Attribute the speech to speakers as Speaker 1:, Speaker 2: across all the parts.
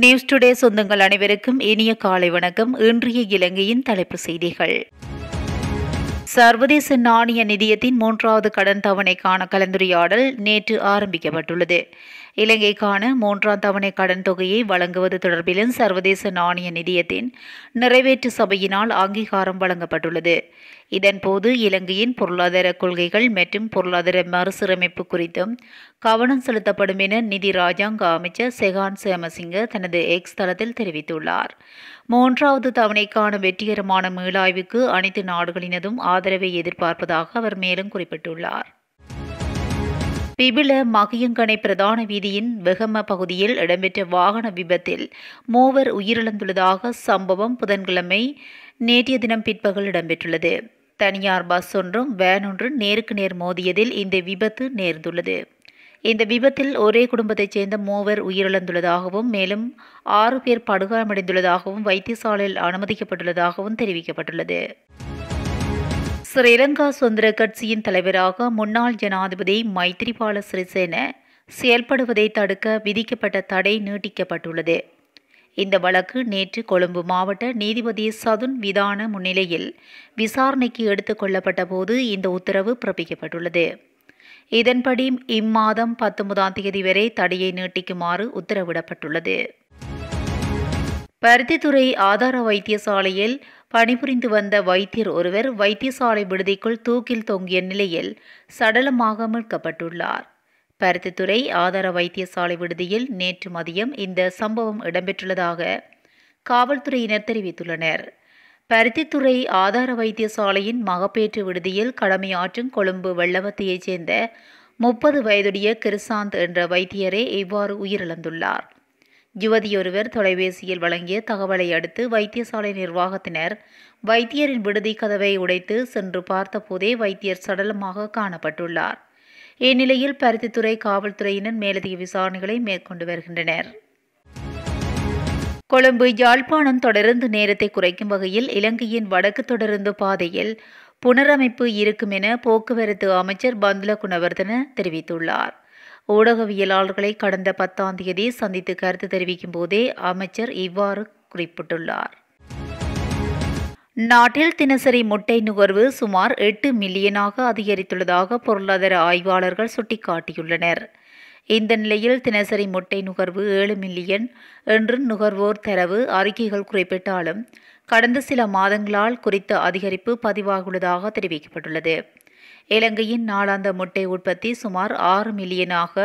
Speaker 1: news today சொந்தங்கள் அனைவருக்கும் இனிய காலை வணக்கம் இன்றைய இலங்கையின் தலைப்பு செய்திகள் சர்வதேச நாணய நிதியத்தின் மூன்றாவது கடன் தவணைக்கான கலந்துரையாடல் நேற்று ஆரம்பிக்கப்பட்டுள்ளது இலங்கைக்கான மூன்றாம் தவணை கடன் தொகையை வழங்குவது தொடர்பிலும் சர்வதேச நாணய நிதியத்தின் நிறைவேற்று சபையினால் அங்கீகாரம் வழங்கப்பட்டுள்ளது இதன்போது இலங்கையின் பொருளாதார கொள்கைகள் மற்றும் பொருளாதார மறுசீரமைப்பு குறித்தும் கவனம் செலுத்தப்படும் என நிதி ராஜாங்க அமைச்சர் செகான் சேமசிங்க தனது எக்ஸ் தளத்தில் தெரிவித்துள்ளார் மூன்றாவது தவணைக்கான வெற்றிகரமான மீளாய்வுக்கு அனைத்து நாடுகளினதும் ஆதரவை எதிர்பார்ப்பதாக அவர் மேலும் குறிப்பிட்டுள்ளார் பிபில மகியங்கனை பிரதான வீதியின் வெகம பகுதியில் இடம்பெற்ற வாகன விபத்தில் மூவர் உயிரிழந்துள்ளதாக சம்பவம் புதன்கிழமை நேற்றைய தினம் பிற்பகல் இடம்பெற்றுள்ளது தனியார் பஸ் ஒன்றும் வேன் ஒன்றும் நேருக்கு நேர் மோதியதில் இந்த விபத்து நேர்ந்துள்ளது இந்த விபத்தில் ஒரே குடும்பத்தைச் சேர்ந்த மூவர் உயிரிழந்துள்ளதாகவும் மேலும் ஆறு பேர் படுகாயமடைந்துள்ளதாகவும் வைத்தியசாலையில் அனுமதிக்கப்பட்டுள்ளதாகவும் தெரிவிக்கப்பட்டுள்ளது ஸ்ரீலங்கா சுதந்திர கட்சியின் தலைவராக முன்னாள் ஜனாதிபதி மைத்திரிபால சிறிசேன செயல்படுவதை தடுக்க விதிக்கப்பட்ட தடை நீட்டிக்கப்பட்டுள்ளது இந்த வழக்கு நேற்று கொழும்பு மாவட்ட நீதிபதி சதுன் விதான முன்னிலையில் விசாரணைக்கு கொள்ளப்பட்ட போது இந்த உத்தரவு பிறப்பிக்கப்பட்டுள்ளது இதன்படி இம்மாதம் பத்தொன்பதாம் தேதி வரை தடையை நீட்டிக்குமாறு உத்தரவிடப்பட்டுள்ளது பருத்தித்துறை ஆதார வைத்தியசாலையில் பணிபுரிந்து வந்த வைத்தியர் ஒருவர் வைத்தியசாலை விடுதிக்குள் தூக்கில் தொங்கிய நிலையில் சடலமாக மீட்கப்பட்டுள்ளார் பருத்தித்துறை ஆதார வைத்தியசாலை விடுதியில் நேற்று மதியம் இந்த சம்பவம் இடம்பெற்றுள்ளதாக காவல்துறையினர் தெரிவித்துள்ளனர் பருத்தித்துறை ஆதார வைத்தியசாலையின் மகப்பேற்று விடுதியில் கடமையாற்றும் கொழும்பு வெள்ளவத்தையைச் சேர்ந்த முப்பது வயதுடைய கிருசாந்த் என்ற வைத்தியரே இவ்வாறு உயிரிழந்துள்ளார் யுவதியொருவர் தொலைபேசியில் வழங்கிய தகவலை அடுத்து வைத்தியசாலை நிர்வாகத்தினர் வைத்தியரின் விடுதி கதவை உடைத்து சென்று பார்த்தபோதே வைத்தியர் சடலமாக காணப்பட்டுள்ளார் இந்நிலையில் பருத்தித்துறை காவல்துறையினர் மேலதிக விசாரணைகளை மேற்கொண்டு வருகின்றனர் கொழும்பு யாழ்ப்பாணம் தொடர்ந்து நேரத்தை குறைக்கும் வகையில் இலங்கையின் வடக்கு தொடர்ந்து பாதையில் புனரமைப்பு இருக்கும் என போக்குவரத்து அமைச்சர் பந்துல குணவர்தன தெரிவித்துள்ளார் ஊடகவியலாளர்களை கடந்த பத்தாம் தேதி சந்தித்து கருத்து தெரிவிக்கும் போதே அமைச்சர் இவ்வாறு குறிப்பிட்டுள்ளார் நாட்டில் தினசரி முட்டை நுகர்வு சுமார் எட்டு மில்லியனாக அதிகரித்துள்ளதாக பொருளாதார ஆய்வாளர்கள் சுட்டிக்காட்டியுள்ளனர் இந்த நிலையில் தினசரி முட்டை நுகர்வு ஏழு மில்லியன் என்று நுகர்வோர் தரவு அறிக்கைகள் குறிப்பிட்டாலும் கடந்த சில மாதங்களால் குறித்த அதிகரிப்பு பதிவாகுள்ளதாக தெரிவிக்கப்பட்டுள்ளது இலங்கையின் நாளாந்த முட்டை உற்பத்தி சுமார் ஆறு மில்லியனாக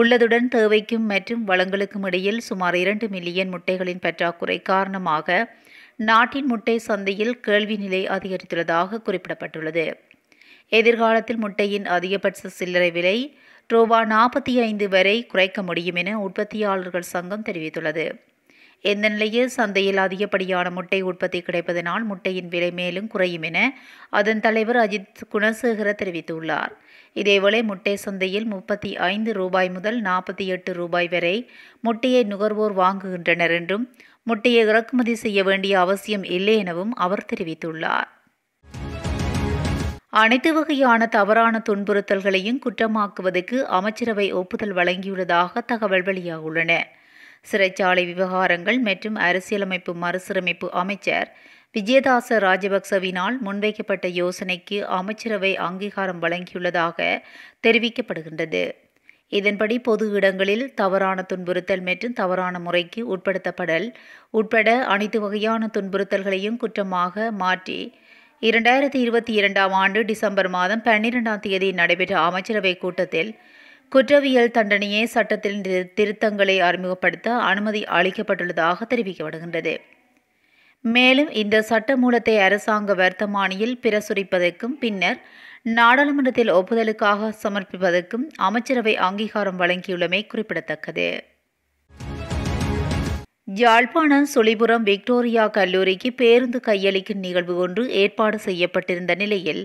Speaker 1: உள்ளதுடன் தேவைக்கும் மற்றும் வளங்களுக்கும் இடையில் சுமார் இரண்டு மில்லியன் முட்டைகளின் பற்றாக்குறை காரணமாக நாட்டின் முட்டை சந்தையில் கேள்வி நிலை அதிகரித்துள்ளதாக குறிப்பிடப்பட்டுள்ளது எதிர்காலத்தில் முட்டையின் அதிகபட்ச சில்லறை விலை ரூபா நாற்பத்தி ஐந்து வரை குறைக்க முடியும் என உற்பத்தியாளர்கள் சங்கம் தெரிவித்துள்ளது எந்த நிலையில் சந்தையில் அதிகப்படியான முட்டை உற்பத்தி கிடைப்பதனால் முட்டையின் விலை மேலும் குறையும் என அதன் தலைவர் அஜித் குணசேகர தெரிவித்துள்ளார் இதேவேளை முட்டை சந்தையில் முப்பத்தி ஐந்து ரூபாய் முதல் நாற்பத்தி எட்டு ரூபாய் வரை முட்டையை நுகர்வோர் வாங்குகின்றனர் என்றும் முட்டையை இறக்குமதி செய்ய வேண்டிய அவசியம் இல்லை எனவும் அவர் தெரிவித்துள்ளார் அனைத்து வகையான தவறான துன்புறுத்தல்களையும் குற்றமாக்குவதற்கு அமைச்சரவை ஒப்புதல் வழங்கியுள்ளதாக தகவல் வெளியாகியுள்ளன சிறைச்சாலை விவகாரங்கள் மற்றும் அரசியலமைப்பு மறுசீரமைப்பு அமைச்சர் விஜயதாச ராஜபக்சவினால் முன்வைக்கப்பட்ட யோசனைக்கு அமைச்சரவை அங்கீகாரம் வழங்கியுள்ளதாக தெரிவிக்கப்படுகின்றது இதன்படி பொது இடங்களில் தவறான துன்புறுத்தல் மற்றும் தவறான முறைக்கு உட்படுத்தப்படல் உட்பட அனைத்து வகையான துன்புறுத்தல்களையும் குற்றமாக மாற்றி இரண்டாயிரத்தி இருபத்தி இரண்டாம் ஆண்டு டிசம்பர் மாதம் பன்னிரெண்டாம் தேதி நடைபெற்ற அமைச்சரவைக் கூட்டத்தில் குற்றவியல் தண்டனையே சட்டத்தில் திருத்தங்களை அறிமுகப்படுத்த அனுமதி அளிக்கப்பட்டுள்ளதாக தெரிவிக்கப்படுகின்றது மேலும் இந்த சட்ட மூலத்தை அரசாங்க வர்த்தமானியில் பிரசுரிப்பதற்கும் பின்னர் நாடாளுமன்றத்தில் ஒப்புதலுக்காக சமர்ப்பிப்பதற்கும் அமைச்சரவை அங்கீகாரம் வழங்கியுள்ளமை குறிப்பிடத்தக்கது யாழ்ப்பாணம் சுழிபுரம் விக்டோரியா கல்லூரிக்கு பேருந்து கையளிக்கும் நிகழ்வு ஒன்று ஏற்பாடு செய்யப்பட்டிருந்த நிலையில்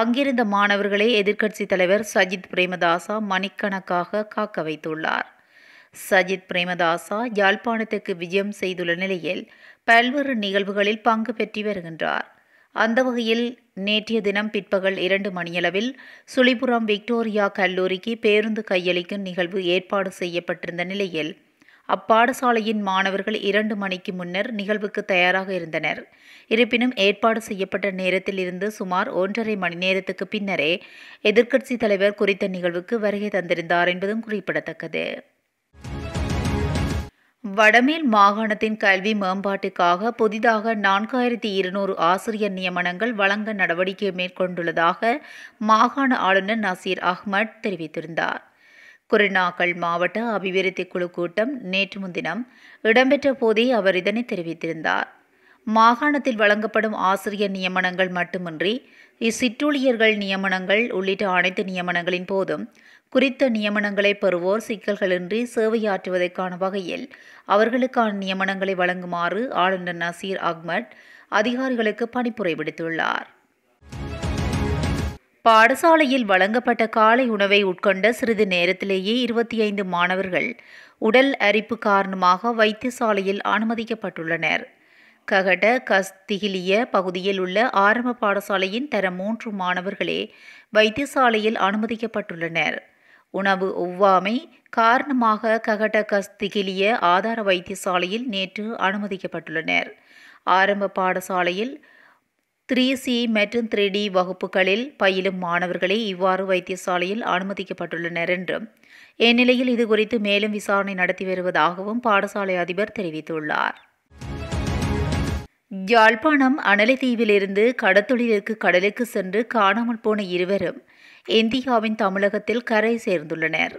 Speaker 1: அங்கிருந்த மாணவர்களை எதிர்க்கட்சித் தலைவர் சஜித் பிரேமதாசா மணிக்கணக்காக காக்க வைத்துள்ளார் சஜித் பிரேமதாசா யாழ்ப்பாணத்துக்கு விஜயம் செய்துள்ள நிலையில் பல்வேறு நிகழ்வுகளில் பங்கு பெற்று வருகின்றார் அந்த வகையில் நேற்றைய தினம் பிற்பகல் இரண்டு மணியளவில் சுழிபுரம் விக்டோரியா கல்லூரிக்கு பேருந்து கையளிக்கும் நிகழ்வு ஏற்பாடு செய்யப்பட்டிருந்த நிலையில் அப்பாடசாலையின் மாணவர்கள் இரண்டு மணிக்கு முன்னர் நிகழ்வுக்கு தயாராக இருந்தனர் இருப்பினும் ஏற்பாடு செய்யப்பட்ட நேரத்தில் இருந்து சுமார் ஒன்றரை மணி நேரத்துக்கு பின்னரே எதிர்க்கட்சித் தலைவர் குறித்த நிகழ்வுக்கு வருகை தந்திருந்தார் என்பதும் குறிப்பிடத்தக்கது வடமேல் மாகாணத்தின் கல்வி மேம்பாட்டுக்காக புதிதாக நான்காயிரத்தி இருநூறு ஆசிரியர் நியமனங்கள் வழங்க நடவடிக்கை மேற்கொண்டுள்ளதாக மாகாண ஆளுநர் நசீர் அஹ்மத் தெரிவித்திருந்தார் குருநாகல் மாவட்ட அபிவிருத்தி குழு கூட்டம் நேற்று முன்தினம் இடம்பெற்ற போதே அவர் இதனை தெரிவித்திருந்தார் மாகாணத்தில் வழங்கப்படும் ஆசிரியர் நியமனங்கள் மட்டுமின்றி இச்சிற்றூழியர்கள் நியமனங்கள் உள்ளிட்ட அனைத்து நியமனங்களின் போதும் குறித்த நியமனங்களை பெறுவோர் சிக்கல்களின்றி சேவையாற்றுவதற்கான வகையில் அவர்களுக்கான நியமனங்களை வழங்குமாறு ஆளுநர் நசீர் அஹ்மத் அதிகாரிகளுக்கு பணிப்புரை விடுத்துள்ளார் பாடசாலையில் வழங்கப்பட்ட காலை உணவை உட்கொண்ட சிறிது நேரத்திலேயே இருபத்தி ஐந்து மாணவர்கள் உடல் அரிப்பு காரணமாக வைத்தியசாலையில் அனுமதிக்கப்பட்டுள்ளனர் ககட கஸ்திகிலிய பகுதியில் உள்ள ஆரம்ப பாடசாலையின் தர மூன்று மாணவர்களே வைத்தியசாலையில் அனுமதிக்கப்பட்டுள்ளனர் உணவு ஒவ்வாமை காரணமாக ககட கஸ்திகிலிய ஆதார வைத்தியசாலையில் நேற்று அனுமதிக்கப்பட்டுள்ளனர் ஆரம்ப பாடசாலையில் த்ரீ சி மற்றும் த்ரீ டி வகுப்புகளில் பயிலும் மாணவர்களே இவ்வாறு வைத்தியசாலையில் அனுமதிக்கப்பட்டுள்ளனர் என்றும் இந்நிலையில் இதுகுறித்து மேலும் விசாரணை நடத்தி வருவதாகவும் பாடசாலை அதிபர் தெரிவித்துள்ளார் யாழ்ப்பாணம் தீவிலிருந்து கடத்தொழிலுக்கு கடலுக்கு சென்று காணாமல் போன இருவரும் இந்தியாவின் தமிழகத்தில் கரை சேர்ந்துள்ளனர்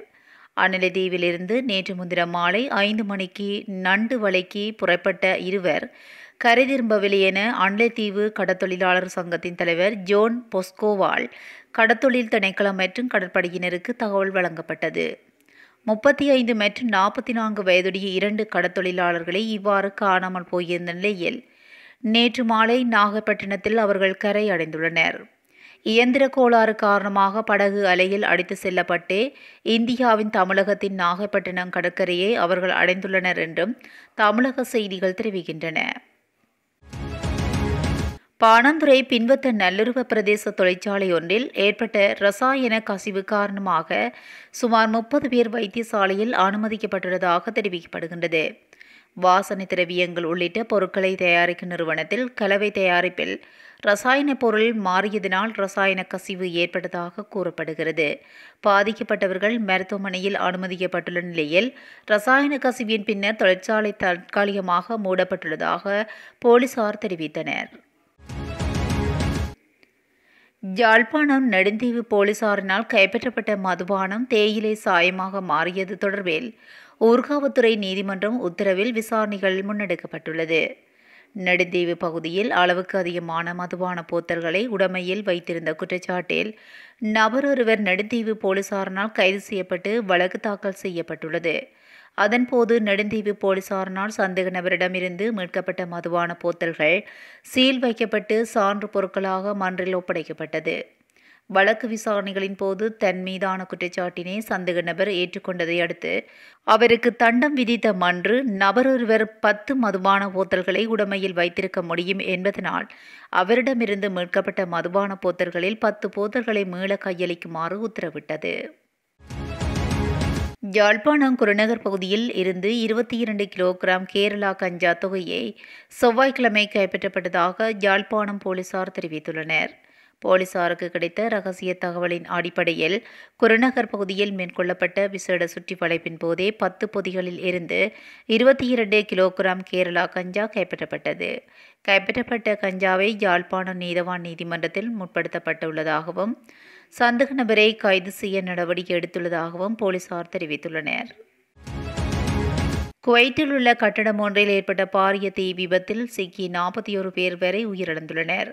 Speaker 1: தீவிலிருந்து நேற்று முன்தினம் மாலை ஐந்து மணிக்கு நண்டு வலைக்கு புறப்பட்ட இருவர் கரை திரும்பவில்லை என அன்லைத்தீவு கடத்தொழிலாளர் சங்கத்தின் தலைவர் ஜோன் பொஸ்கோவால் கடத்தொழில் திணைக்களம் மற்றும் கடற்படையினருக்கு தகவல் வழங்கப்பட்டது முப்பத்தி ஐந்து மற்றும் நாற்பத்தி நான்கு வயதுடைய இரண்டு கடத்தொழிலாளர்களை இவ்வாறு காணாமல் போயிருந்த நிலையில் நேற்று மாலை நாகப்பட்டினத்தில் அவர்கள் கரை அடைந்துள்ளனர் இயந்திர கோளாறு காரணமாக படகு அலையில் அடித்து செல்லப்பட்டு இந்தியாவின் தமிழகத்தின் நாகப்பட்டினம் கடற்கரையை அவர்கள் அடைந்துள்ளனர் என்றும் தமிழக செய்திகள் தெரிவிக்கின்றன பாணந்துறை பின்வத்த நல்லுருவ பிரதேச தொழிற்சாலை ஒன்றில் ஏற்பட்ட ரசாயன கசிவு காரணமாக சுமார் முப்பது பேர் வைத்தியசாலையில் அனுமதிக்கப்பட்டுள்ளதாக தெரிவிக்கப்படுகின்றது வாசனை திரவியங்கள் உள்ளிட்ட பொருட்களை தயாரிக்கும் நிறுவனத்தில் கலவை தயாரிப்பில் ரசாயன பொருள் மாறியதினால் ரசாயன கசிவு ஏற்பட்டதாக கூறப்படுகிறது பாதிக்கப்பட்டவர்கள் மருத்துவமனையில் அனுமதிக்கப்பட்டுள்ள நிலையில் ரசாயன கசிவின் பின்னர் தொழிற்சாலை தற்காலிகமாக மூடப்பட்டுள்ளதாக போலீசார் தெரிவித்தனர் யாழ்ப்பாணம் நெடுந்தீவு போலீசாரினால் கைப்பற்றப்பட்ட மதுபானம் தேயிலை சாயமாக மாறியது தொடர்பில் ஊர்காவத்துறை நீதிமன்றம் உத்தரவில் விசாரணைகள் முன்னெடுக்கப்பட்டுள்ளது நெடுந்தீவு பகுதியில் அளவுக்கு அதிகமான மதுபான போத்தல்களை உடமையில் வைத்திருந்த குற்றச்சாட்டில் நபர் ஒருவர் நெடுந்தீவு போலீசாரினால் கைது செய்யப்பட்டு வழக்கு தாக்கல் செய்யப்பட்டுள்ளது அதன்போது நெடுந்தீவு போலீசாரினால் சந்தேக நபரிடமிருந்து மீட்கப்பட்ட மதுவான போத்தல்கள் சீல் வைக்கப்பட்டு சான்று பொருட்களாக மன்றில் ஒப்படைக்கப்பட்டது வழக்கு விசாரணைகளின் போது தன் மீதான குற்றச்சாட்டினை சந்தேக நபர் ஏற்றுக்கொண்டதை அடுத்து அவருக்கு தண்டம் விதித்த மன்று நபரொருவர் பத்து மதுபான போத்தல்களை உடமையில் வைத்திருக்க முடியும் என்பதனால் அவரிடமிருந்து மீட்கப்பட்ட மதுபான போத்தல்களில் பத்து போத்தல்களை மீள கையளிக்குமாறு உத்தரவிட்டது யாழ்ப்பாணம் குருநகர் பகுதியில் இருந்து இருபத்தி இரண்டு கிலோகிராம் கேரளா கஞ்சா தொகையை செவ்வாய்க்கிழமை கைப்பற்றப்பட்டதாக யாழ்ப்பாணம் போலீசார் தெரிவித்துள்ளனர் போலீசாருக்கு கிடைத்த ரகசிய தகவலின் அடிப்படையில் குருநகர் பகுதியில் மேற்கொள்ளப்பட்ட விசேட சுற்றி வளைப்பின் போதே பத்து பொதிகளில் இருந்து இருபத்தி இரண்டு கிலோகிராம் கேரளா கஞ்சா கைப்பற்றப்பட்டது கைப்பற்றப்பட்ட கஞ்சாவை யாழ்ப்பாணம் நீதவான் நீதிமன்றத்தில் முற்படுத்தப்பட்டுள்ளதாகவும் சந்தக நபரை கைது செய்ய நடவடிக்கை எடுத்துள்ளதாகவும் போலீசார் தெரிவித்துள்ளனர் குவைத்தில் உள்ள கட்டடம் ஒன்றில் ஏற்பட்ட பாரிய தீ விபத்தில் சிக்கி நாற்பத்தி ஒரு பேர் வரை உயிரிழந்துள்ளனர்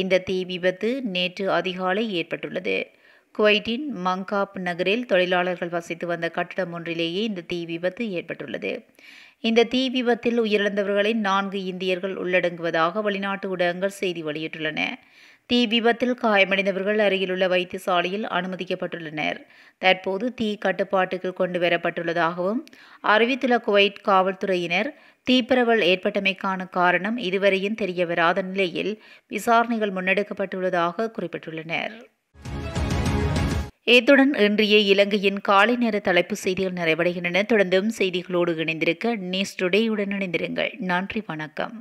Speaker 1: இந்த தீ விபத்து நேற்று அதிகாலை ஏற்பட்டுள்ளது குவைட்டின் மங்காப் நகரில் தொழிலாளர்கள் வசித்து வந்த கட்டடம் ஒன்றிலேயே இந்த தீ விபத்து ஏற்பட்டுள்ளது இந்த தீ விபத்தில் உயிரிழந்தவர்களின் நான்கு இந்தியர்கள் உள்ளடங்குவதாக வெளிநாட்டு ஊடகங்கள் செய்தி வெளியிட்டுள்ளன தீ விபத்தில் காயமடைந்தவர்கள் அருகிலுள்ள வைத்தியசாலையில் அனுமதிக்கப்பட்டுள்ளனர் தற்போது தீ கட்டுப்பாட்டுக்கு கொண்டு வரப்பட்டுள்ளதாகவும் அறிவித்துள்ள குவைத் காவல்துறையினர் தீப்பரவல் ஏற்பட்டமைக்கான காரணம் இதுவரையும் வராத நிலையில் விசாரணைகள் முன்னெடுக்கப்பட்டுள்ளதாக குறிப்பிட்டுள்ளனர் இத்துடன் இன்றைய இலங்கையின் காலை நேர தலைப்பு செய்திகள் நிறைவடைகின்றன தொடர்ந்தும் செய்திகளோடு இணைந்திருக்க நியூஸ் டுடேயுடன் இணைந்திருங்கள் நன்றி வணக்கம்